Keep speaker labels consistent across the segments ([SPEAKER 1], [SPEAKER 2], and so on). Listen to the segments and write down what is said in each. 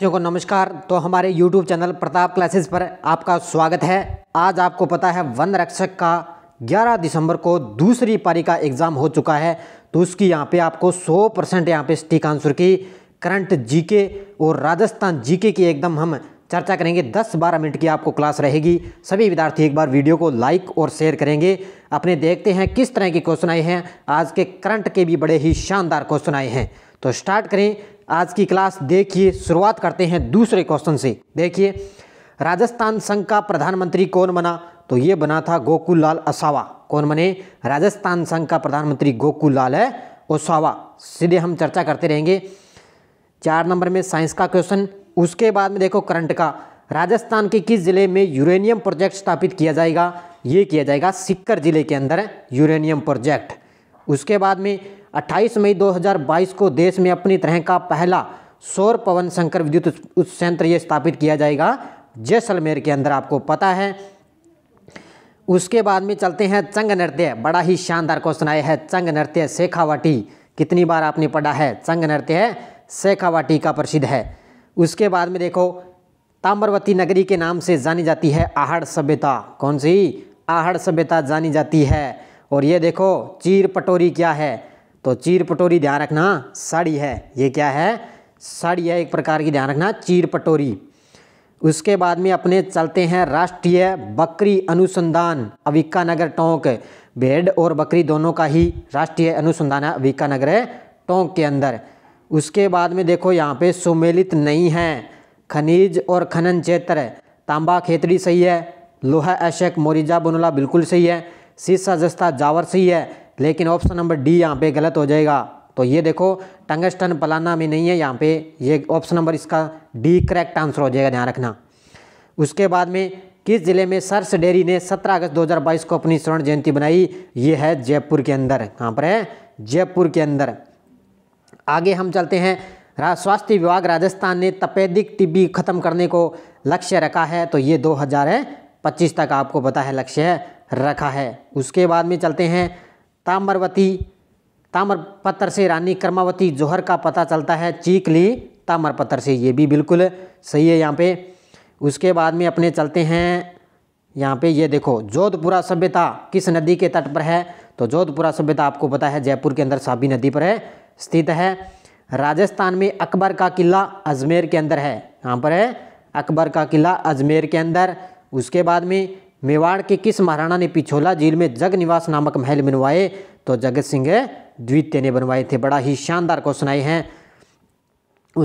[SPEAKER 1] साथियों को नमस्कार तो हमारे YouTube चैनल प्रताप क्लासेस पर आपका स्वागत है आज आपको पता है वन रक्षक का 11 दिसंबर को दूसरी पारी का एग्ज़ाम हो चुका है तो उसकी यहाँ पे आपको 100 परसेंट यहाँ पे स्टीक आंसर की करंट जीके और राजस्थान जीके की एकदम हम चर्चा करेंगे 10-12 मिनट की आपको क्लास रहेगी सभी विद्यार्थी एक बार वीडियो को लाइक और शेयर करेंगे अपने देखते हैं किस तरह के क्वेश्चन आए हैं आज के करंट के भी बड़े ही शानदार क्वेश्चन आए हैं तो स्टार्ट करें आज की क्लास देखिए शुरुआत करते हैं दूसरे क्वेश्चन से देखिए राजस्थान संघ का प्रधानमंत्री कौन बना तो ये बना था गोकुल लाल असावा कौन बने राजस्थान संघ का प्रधानमंत्री गोकुल लाल है ओसावा सीधे हम चर्चा करते रहेंगे चार नंबर में साइंस का क्वेश्चन उसके बाद में देखो करंट का राजस्थान के किस जिले में यूरेनियम प्रोजेक्ट स्थापित किया जाएगा ये किया जाएगा सिक्कर जिले के अंदर यूरेनियम प्रोजेक्ट उसके बाद में 28 मई 2022 को देश में अपनी तरह का पहला सौर पवन शंकर विद्युत उच्च संयंत्र ये स्थापित किया जाएगा जैसलमेर के अंदर आपको पता है उसके बाद में चलते हैं चंग नृत्य बड़ा ही शानदार क्वेश्चन आया है चंग नृत्य शेखावाटी कितनी बार आपने पढ़ा है चंग नृत्य शेखावाटी का प्रसिद्ध है उसके बाद में देखो ताम्रवती नगरी के नाम से जानी जाती है आहड़ सभ्यता कौन सी आहड़ सभ्यता जानी जाती है और ये देखो चीर पटोरी क्या है तो चीर पटोरी ध्यान रखना साड़ी है ये क्या है साड़ी है एक प्रकार की ध्यान रखना चीर पटोरी उसके बाद में अपने चलते हैं राष्ट्रीय बकरी अनुसंधान अविका नगर टोंक भेड़ और बकरी दोनों का ही राष्ट्रीय अनुसंधान है अविका नगर है टोंक के अंदर उसके बाद में देखो यहाँ पे सुमेलित नहीं है खनिज और खनन क्षेत्र तांबा खेतड़ी सही है लोहा अशक मोरिजा बनोला बिल्कुल सही है सीसा जस्ता जावर सही है लेकिन ऑप्शन नंबर डी यहाँ पे गलत हो जाएगा तो ये देखो टंगस्टन पलाना में नहीं है यहाँ पे ये ऑप्शन नंबर इसका डी करेक्ट आंसर हो जाएगा ध्यान रखना उसके बाद में किस जिले में सरस डेरी ने 17 अगस्त 2022 को अपनी स्वर्ण जयंती बनाई ये है जयपुर के अंदर कहाँ पर है जयपुर के अंदर आगे हम चलते हैं स्वास्थ्य विभाग राजस्थान ने तपेदिक टिब्बी खत्म करने को लक्ष्य रखा है तो ये पच्चीस तक आपको पता है लक्ष्य रखा है उसके बाद में चलते हैं ताम्रवती ताम्र पत्थर से रानी कर्मावती जोहर का पता चलता है चीकली ताम्र पत्थर से ये भी बिल्कुल सही है यहाँ पे उसके बाद में अपने चलते हैं यहाँ पे ये देखो जोधपुरा सभ्यता किस नदी के तट पर है तो जोधपुरा सभ्यता आपको पता है जयपुर के अंदर साबी नदी पर है स्थित है राजस्थान में अकबर का किला अजमेर के अंदर है यहाँ पर है अकबर का किला अजमेर के अंदर उसके बाद में मेवाड़ के किस महाराणा ने पिछोला झील में जग निवास नामक महल बनवाए तो जगत सिंह द्वितीय ने बनवाए थे बड़ा ही शानदार क्वेश्चन आए हैं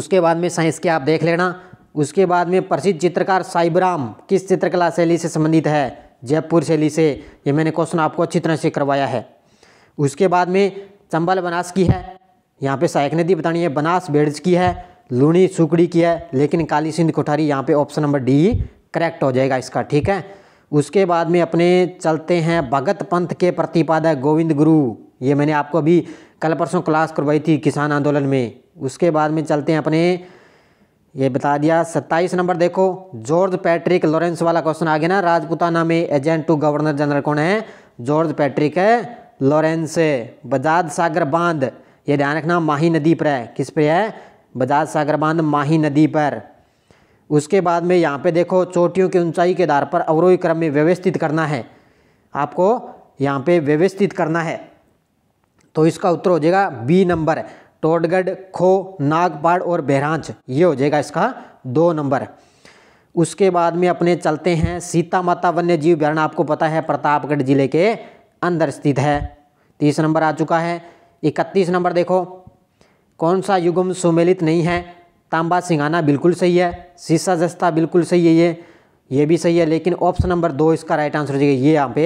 [SPEAKER 1] उसके बाद में साइंस के आप देख लेना उसके बाद में प्रसिद्ध चित्रकार साइबराम किस चित्रकला शैली से संबंधित है जयपुर शैली से ये मैंने क्वेश्चन आपको अच्छी तरह से करवाया है उसके बाद में चंबल बनास की है यहाँ पे सहायक नदी बतानी है बनास बेड़ज की है लूणी सुकड़ी की है लेकिन काली सिंध कोठारी यहाँ पे ऑप्शन नंबर डी करेक्ट हो जाएगा इसका ठीक है उसके बाद में अपने चलते हैं भगत पंथ के प्रतिपादक गोविंद गुरु ये मैंने आपको अभी कल परसों क्लास करवाई थी किसान आंदोलन में उसके बाद में चलते हैं अपने ये बता दिया सत्ताईस नंबर देखो जॉर्ज पैट्रिक लॉरेंस वाला क्वेश्चन आ गया ना राजपुताना में एजेंट टू गवर्नर जनरल कौन है जॉर्ज पैट्रिक है लॉरेंस बजाज सागर बांध ये ध्यान रखना माही नदी पर है किस पर है बजाज सागर बांध माही नदी पर उसके बाद में यहाँ पे देखो चोटियों की ऊंचाई के आधार पर अवरोही क्रम में व्यवस्थित करना है आपको यहाँ पे व्यवस्थित करना है तो इसका उत्तर हो जाएगा बी नंबर टोडगढ़ खो नागपाड़ और बहरांच ये हो जाएगा इसका दो नंबर उसके बाद में अपने चलते हैं सीता माता वन्य जीव अभ्यारण्य आपको पता है प्रतापगढ़ जिले के अंदर स्थित है तीस नंबर आ चुका है इकतीस नंबर देखो कौन सा युगम सुमेलित नहीं है तांबा सिंगाना बिल्कुल सही है सीसा जस्ता बिल्कुल सही है ये ये भी सही है लेकिन ऑप्शन नंबर दो इसका राइट आंसर हो जाएगा ये यहाँ पे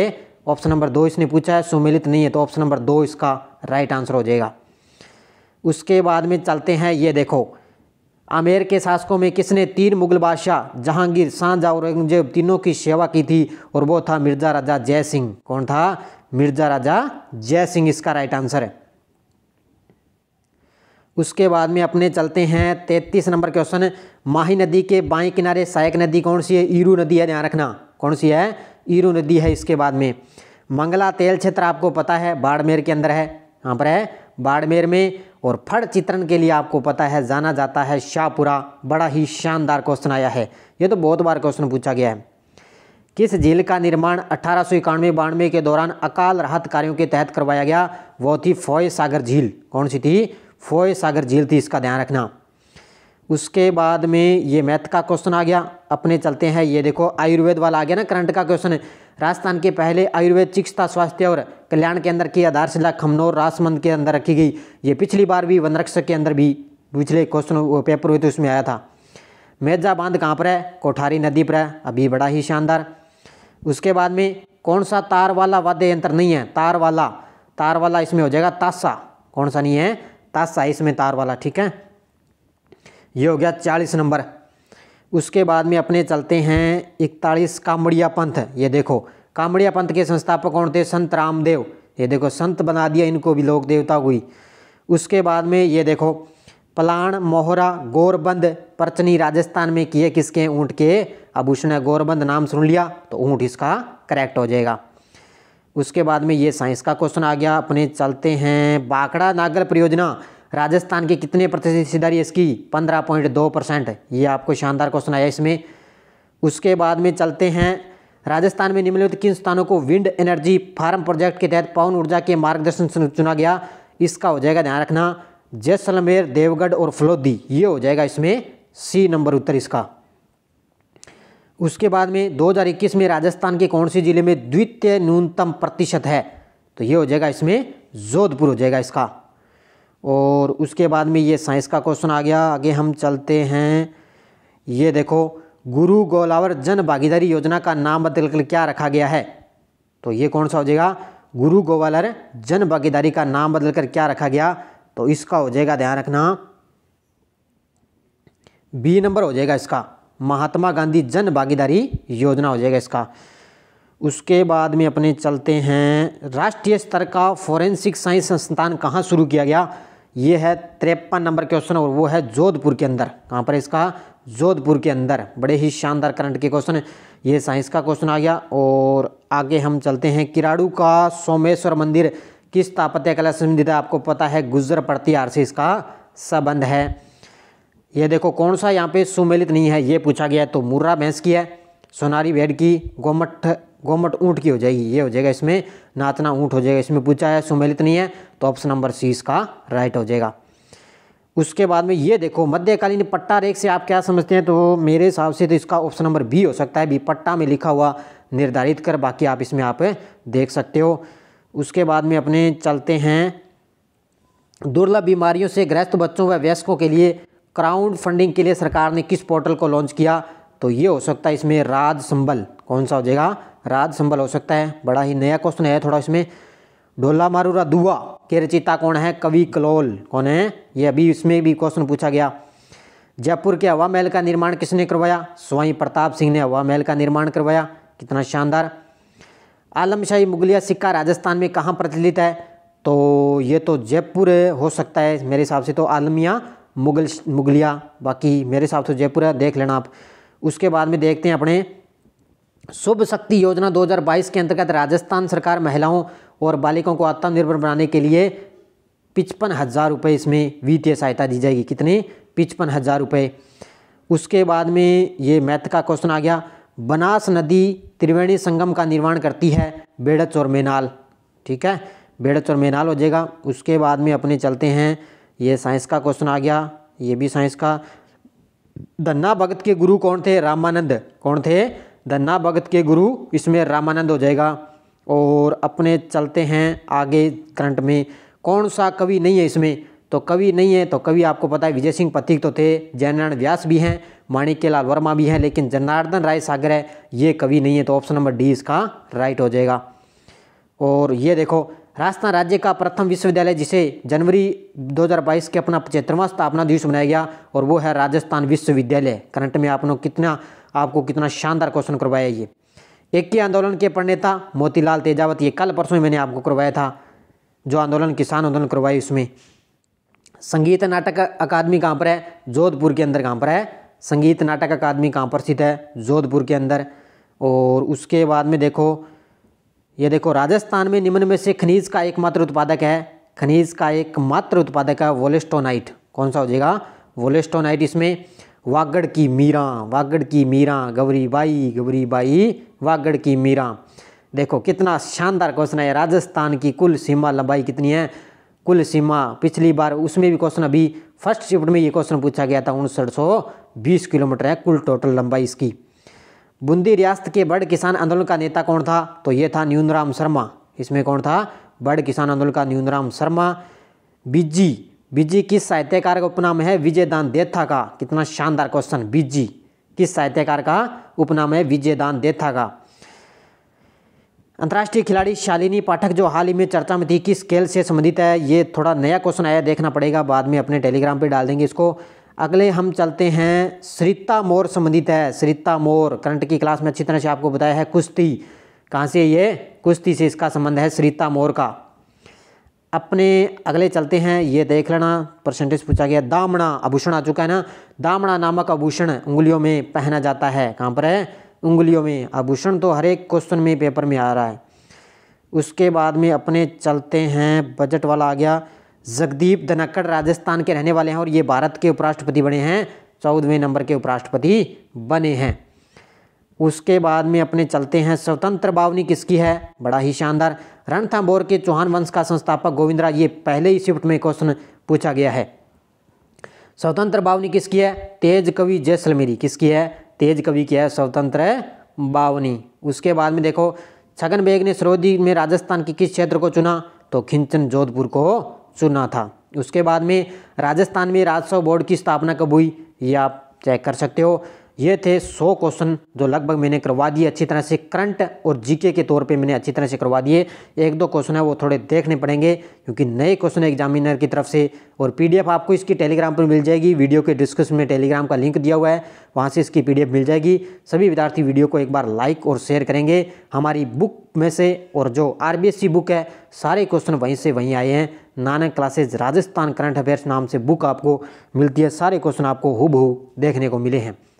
[SPEAKER 1] ऑप्शन नंबर दो इसने पूछा है सुमिलित नहीं है तो ऑप्शन नंबर दो इसका राइट आंसर हो जाएगा उसके बाद में चलते हैं ये देखो आमेर के शासकों में किसने तीन मुगल बादशाह जहांगीर शाहजहाँ औरंगजेब तीनों की सेवा की थी और वो था मिर्जा राजा जय सिंह कौन था मिर्जा राजा जय सिंह इसका राइट आंसर है उसके बाद में अपने चलते हैं तैतीस नंबर क्वेश्चन माही नदी के बाएं किनारे सहायक नदी कौन सी है ईरू नदी है ध्यान रखना कौन सी है ईरू नदी है इसके बाद में मंगला तेल क्षेत्र आपको पता है बाड़मेर के अंदर है यहाँ पर है बाड़मेर में और फड़ चित्रण के लिए आपको पता है जाना जाता है शाहपुरा बड़ा ही शानदार क्वेश्चन आया है ये तो बहुत बार क्वेश्चन पूछा गया है किस झील का निर्माण अठारह सौ इक्यानवे बानवे के दौरान अकाल राहत कार्यों के तहत करवाया गया वो थी फौज सागर झील कौन सी थी फोए सागर झील थी इसका ध्यान रखना उसके बाद में ये मैथ का क्वेश्चन आ गया अपने चलते हैं ये देखो आयुर्वेद वाला आ गया ना करंट का क्वेश्चन राजस्थान के पहले आयुर्वेद चिकित्सा स्वास्थ्य और कल्याण के अंदर की आधारशिला खमनौर रासमंद के अंदर रखी गई ये पिछली बार भी वनरक्षक के अंदर भी पिछले क्वेश्चन पेपर हुए थे उसमें आया था मेजा बांध कहाँ पर है कोठारी नदी पर है अभी बड़ा ही शानदार उसके बाद में कौन सा तार वाला वाद्य यंत्र नहीं है तार वाला तार वाला इसमें हो जाएगा तासा कौन सा नहीं है ताज साइज में तार वाला ठीक है ये हो गया चालीस नंबर उसके बाद में अपने चलते हैं इकतालीस कामड़िया पंथ ये देखो कामड़िया पंथ के संस्थापक कौन थे संत रामदेव ये देखो संत बना दिया इनको भी लोक देवता हुई उसके बाद में ये देखो पलाण मोहरा गोरबंद परचनी राजस्थान में किए किसके ऊँट के अब उसने गोरबंद नाम सुन लिया तो ऊँट इसका करेक्ट हो जाएगा उसके बाद में ये साइंस का क्वेश्चन आ गया अपने चलते हैं बाकड़ा नागर परियोजना राजस्थान के कितने प्रतिशत हिस्सेदारी इसकी पंद्रह पॉइंट दो परसेंट ये आपको शानदार क्वेश्चन आया इसमें उसके बाद में चलते हैं राजस्थान में निम्नलिखित किन स्थानों को विंड एनर्जी फार्म प्रोजेक्ट के तहत पवन ऊर्जा के मार्गदर्शन चुना गया इसका हो जाएगा ध्यान रखना जैसलमेर देवगढ़ और फलोदी ये हो जाएगा इसमें सी नंबर उत्तर इसका उसके बाद में 2021 में राजस्थान के कौन से ज़िले में द्वितीय न्यूनतम प्रतिशत है तो ये हो जाएगा इसमें जोधपुर हो जाएगा इसका और उसके बाद में ये साइंस का क्वेश्चन आ गया आगे हम चलते हैं ये देखो गुरु गोलावर जन भागीदारी योजना का नाम बदलकर क्या रखा गया है तो ये कौन सा हो जाएगा गुरु गोवालर जन भागीदारी का नाम बदलकर क्या रखा गया तो इसका हो जाएगा ध्यान रखना बी नंबर हो जाएगा इसका महात्मा गांधी जन भागीदारी योजना हो जाएगा इसका उसके बाद में अपने चलते हैं राष्ट्रीय स्तर का फॉरेंसिक साइंस संस्थान कहाँ शुरू किया गया ये है तिरपन नंबर क्वेश्चन और वो है जोधपुर के अंदर कहाँ पर इसका जोधपुर के अंदर बड़े ही शानदार करंट के क्वेश्चन ये साइंस का क्वेश्चन आ गया और आगे हम चलते हैं किराड़ू का सोमेश्वर मंदिर किस तापत्य कला संबंधित है आपको पता है गुजर पड़ती आर से इसका संबंध है ये देखो कौन सा यहाँ पे सुमेलित नहीं है ये पूछा गया है तो मुर्रा भैंस की है सोनारी भेड़ की गोमठ गोमठ ऊँट की हो जाएगी ये हो जाएगा इसमें नातना ऊँट हो जाएगा इसमें पूछा है सुमेलित नहीं है तो ऑप्शन नंबर सी इसका राइट हो जाएगा उसके बाद में ये देखो मध्यकालीन पट्टा रेख से आप क्या समझते हैं तो मेरे हिसाब से तो इसका ऑप्शन नंबर बी हो सकता है बी पट्टा में लिखा हुआ निर्धारित कर बाकी आप इसमें आप देख सकते हो उसके बाद में अपने चलते हैं दुर्लभ बीमारियों से ग्रस्त बच्चों व वयस्कों के लिए क्राउड फंडिंग के लिए सरकार ने किस पोर्टल को लॉन्च किया तो ये हो सकता है इसमें राज संबल कौन सा हो जाएगा राज संबल हो सकता है बड़ा ही नया क्वेश्चन है थोड़ा इसमें ढोला मारूरा दुआ के रचिता कौन है कवि कलोल कौन है ये अभी इसमें भी क्वेश्चन पूछा गया जयपुर के हवा महल का निर्माण किसने करवाया स्वाई प्रताप सिंह ने हवा महल का निर्माण करवाया कितना शानदार आलमशाही मुगलिया सिक्का राजस्थान में कहाँ प्रचलित है तो ये तो जयपुर हो सकता है मेरे हिसाब से तो आलमिया मुगल मुगलिया बाकी मेरे हिसाब से जयपुर है देख लेना आप उसके बाद में देखते हैं अपने शुभ शक्ति योजना 2022 के अंतर्गत राजस्थान सरकार महिलाओं और बालिकाओं को आत्मनिर्भर बनाने के लिए पिचपन हज़ार रुपये इसमें वित्तीय सहायता दी जाएगी कितने पिचपन हज़ार रुपये उसके बाद में ये मैथ का क्वेश्चन आ गया बनास नदी त्रिवेणी संगम का निर्माण करती है बेड़च और मेनाल ठीक है बेड़च और मेनाल हो जाएगा उसके बाद में अपने चलते हैं ये साइंस का क्वेश्चन आ गया ये भी साइंस का धन्ना भगत के गुरु कौन थे रामानंद कौन थे धन्ना भगत के गुरु इसमें रामानंद हो जाएगा और अपने चलते हैं आगे करंट में कौन सा कवि नहीं है इसमें तो कवि नहीं है तो कवि आपको पता है विजय सिंह पथिक तो थे जयनारायण व्यास भी हैं माणिक्य लाल वर्मा भी हैं लेकिन जनार्दन राय सागर है ये कवि नहीं है तो ऑप्शन नंबर डी इसका राइट हो जाएगा और ये देखो राजस्थान राज्य का प्रथम विश्वविद्यालय जिसे जनवरी 2022 के अपना पचहत्तरवा स्थापना दिवस मनाया गया और वो है राजस्थान विश्वविद्यालय करंट में आपने कितना आपको कितना शानदार क्वेश्चन करवाया ये एक के आंदोलन के प्रणेता मोतीलाल तेजावत ये कल परसों मैंने आपको करवाया था जो आंदोलन किसान आंदोलन करवाई उसमें संगीत नाटक अकादमी कहाँ पर है जोधपुर के अंदर कहाँ पर है संगीत नाटक अकादमी कहाँ पर स्थित है जोधपुर के अंदर और उसके बाद में देखो ये देखो राजस्थान में निम्न में से खनिज का एकमात्र उत्पादक है खनिज का एकमात्र उत्पादक है वोलेस्टोनाइट कौन सा हो जाएगा वोलेस्टोनाइट इसमें वागड़ की मीरा वागड़ की मीरा गौरी बाई गौरी बाई वागड़ की मीरा देखो कितना शानदार क्वेश्चन है राजस्थान की कुल सीमा लंबाई कितनी है कुल सीमा पिछली बार उसमें भी क्वेश्चन अभी फर्स्ट शिफ्ट में ये क्वेश्चन पूछा गया था उनसठ किलोमीटर है कुल टोटल लंबाई इसकी बूंदी रियासत के बड़ किसान आंदोलन का नेता कौन था तो ये था न्यूनराम शर्मा इसमें कौन था बड़ किसान आंदोलन का न्यूनराम शर्मा बिजी बिजी किस साहित्यकार का उपनाम है विजयदान देथा का कितना शानदार क्वेश्चन बिजी किस साहित्यकार का उपनाम है विजयदान देथा का अंतर्राष्ट्रीय खिलाड़ी शालिनी पाठक जो हाल ही में चर्चा में थी किस खेल से संबंधित है ये थोड़ा नया क्वेश्चन आया देखना पड़ेगा बाद में अपने टेलीग्राम पर डाल देंगे इसको अगले हम चलते हैं सरिता मोर संबंधित है सरिता मोर करंट की क्लास में अच्छी तरह से आपको बताया है कुश्ती कहाँ से ये कुश्ती से इसका संबंध है सरिता मोर का अपने अगले चलते हैं ये देख लेना परसेंटेज पूछा गया दामना आभूषण आ चुका है ना दामना नामक आभूषण उंगलियों में पहना जाता है कहाँ पर है उंगलियों में आभूषण तो हर एक क्वेश्चन में पेपर में आ रहा है उसके बाद में अपने चलते हैं बजट वाला आ गया जगदीप धनक्कड़ राजस्थान के रहने वाले हैं और ये भारत के उपराष्ट्रपति बने हैं चौदहवें नंबर के उपराष्ट्रपति बने हैं उसके बाद में अपने चलते हैं स्वतंत्र बावनी किसकी है बड़ा ही शानदार रणथांबोर के चौहान वंश का संस्थापक गोविंदरा ये पहले ही शिफ्ट में क्वेश्चन पूछा गया है स्वतंत्र बावनी किसकी है तेज कवि जैसलमेरी किसकी है तेज कवि की है स्वतंत्र बावनी उसके बाद में देखो छगन बेग ने सरोदी में राजस्थान के किस क्षेत्र को चुना तो खिंचन जोधपुर को चुना था उसके बाद में राजस्थान में राजस्व बोर्ड की स्थापना कब हुई ये आप चेक कर सकते हो ये थे 100 क्वेश्चन जो लगभग मैंने करवा दिए अच्छी तरह से करंट और जीके के तौर पे मैंने अच्छी तरह से करवा दिए एक दो क्वेश्चन है वो थोड़े देखने पड़ेंगे क्योंकि नए क्वेश्चन एग्जामिनर की तरफ से और पीडीएफ आपको इसकी टेलीग्राम पर मिल जाएगी वीडियो के डिस्क्रिप्शन में टेलीग्राम का लिंक दिया हुआ है वहाँ से इसकी पी मिल जाएगी सभी विद्यार्थी वीडियो को एक बार लाइक और शेयर करेंगे हमारी बुक में से और जो आर बुक है सारे क्वेश्चन वहीं से वहीं आए हैं Nanak classes Rajasthan current affairs नाम से बुक आपको मिलती है सारे क्वेश्चन आपको हु देखने को मिले हैं